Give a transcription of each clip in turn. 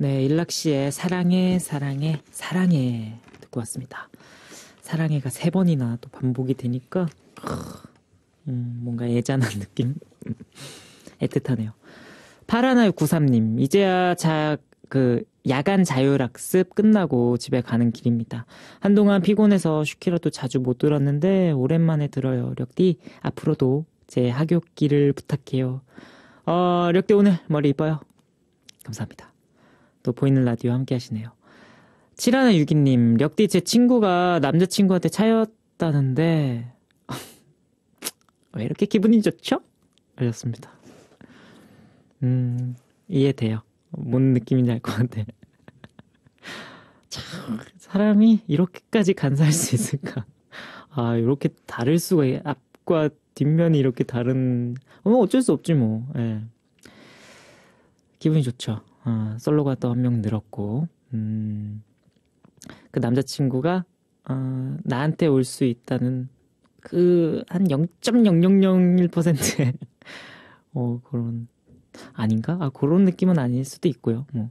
네, 일락 씨의 사랑해, 사랑해, 사랑해 듣고 왔습니다. 사랑해가 세 번이나 또 반복이 되니까 음, 뭔가 애잔한 느낌 애틋하네요. 파라나유 93님 이제야 자 그 야간 자율학습 끝나고 집에 가는 길입니다. 한동안 피곤해서 슈키라도 자주 못 들었는데 오랜만에 들어요. 력디 앞으로도 제 학교 길을 부탁해요. 어, 력디 오늘 머리 이뻐요. 감사합니다. 또 보이는 라디오 함께 하시네요. 7하나 6이님, 역디 제 친구가 남자친구한테 차였다는데, 왜 이렇게 기분이 좋죠? 알렸습니다. 음, 이해돼요. 뭔 느낌인지 알 것 같아. 참, 사람이 이렇게까지 간사할 수 있을까? 아, 이렇게 다를 수가, 앞과 뒷면이 이렇게 다른, 어, 어쩔 수 없지 뭐, 예. 기분이 좋죠. 어, 솔로가 또 한 명 늘었고 음, 그 남자친구가 어, 나한테 올 수 있다는 그 한 0.0001%의 어, 그런 아닌가? 아 그런 느낌은 아닐 수도 있고요. 뭐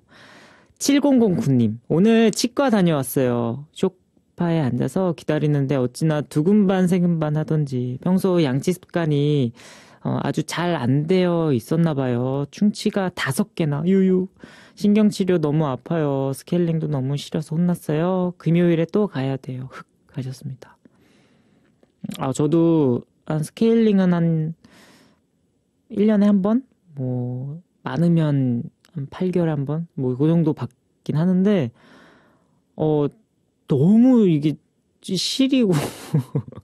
7009님 오늘 치과 다녀왔어요. 쇼파에 앉아서 기다리는데 어찌나 두근반 세근반 하던지 평소 양치 습관이 어, 아주 잘 안 되어 있었나 봐요. 충치가 다섯 개나 유유. 신경치료 너무 아파요. 스케일링도 너무 싫어서 혼났어요. 금요일에 또 가야 돼요. 흑 가셨습니다. 아 저도 한 스케일링은 한 1년에 한 번? 뭐 많으면 한 8개월 한 번? 뭐그 정도 받긴 하는데 어 너무 이게 시리고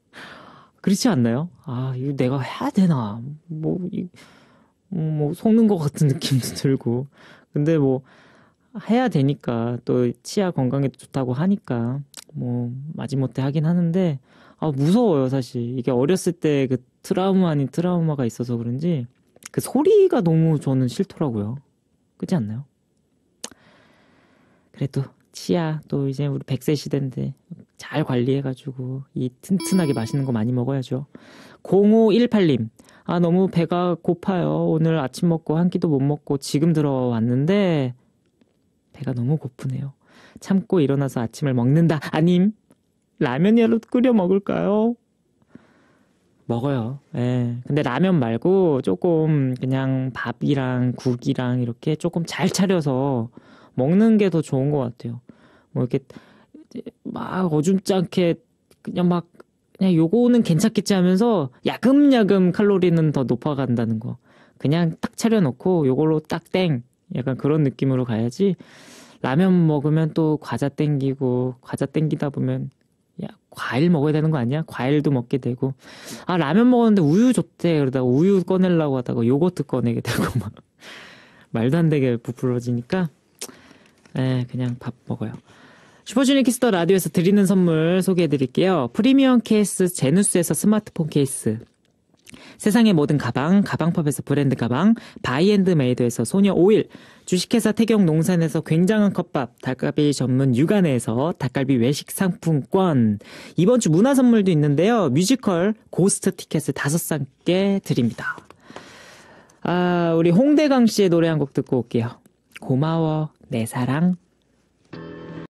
그렇지 않나요? 아, 이거 내가 해야 되나? 뭐, 이, 음, 뭐, 속는 것 같은 느낌도 들고. 근데 뭐, 해야 되니까, 또 치아 건강에도 좋다고 하니까, 뭐, 마지못해 하긴 하는데, 아, 무서워요, 사실. 이게 어렸을 때 그 트라우마 아닌 트라우마가 있어서 그런지, 그 소리가 너무 저는 싫더라고요. 그렇지 않나요? 그래도 치아 또 이제 우리 백세 시대인데 잘 관리해가지고 이 튼튼하게 맛있는 거 많이 먹어야죠. 0518님, 아 너무 배가 고파요. 오늘 아침 먹고 한 끼도 못 먹고 지금 들어왔는데 배가 너무 고프네요. 참고 일어나서 아침을 먹는다. 아님 라면이라도 끓여 먹을까요? 먹어요. 예. 근데 라면 말고 조금 그냥 밥이랑 국이랑 이렇게 조금 잘 차려서 먹는 게 더 좋은 것 같아요. 뭐 이렇게 막 어줍잖게 그냥 막 그냥 요거는 괜찮겠지 하면서 야금야금 칼로리는 더 높아간다는 거. 그냥 딱 차려놓고 요걸로 딱 땡. 약간 그런 느낌으로 가야지. 라면 먹으면 또 과자 땡기고 과자 땡기다 보면 야 과일 먹어야 되는 거 아니야? 과일도 먹게 되고 아 라면 먹었는데 우유 줬대 그러다 가 우유 꺼내려고 하다가 요거트 꺼내게 되고 막 말도 안 되게 부풀어지니까 에 그냥 밥 먹어요. 슈퍼주니어 키스터 라디오에서 드리는 선물 소개해 드릴게요. 프리미엄 케이스 제누스에서 스마트폰 케이스. 세상의 모든 가방, 가방팝에서 브랜드 가방, 바이앤드메이드에서 소녀 오일, 주식회사 태경 농산에서 굉장한 컵밥, 닭갈비 전문 육안에서 닭갈비 외식 상품권, 이번 주 문화 선물도 있는데요. 뮤지컬 고스트 티켓을 다섯 쌍께 드립니다. 아, 우리 홍대강 씨의 노래 한 곡 듣고 올게요. 고마워, 내 사랑.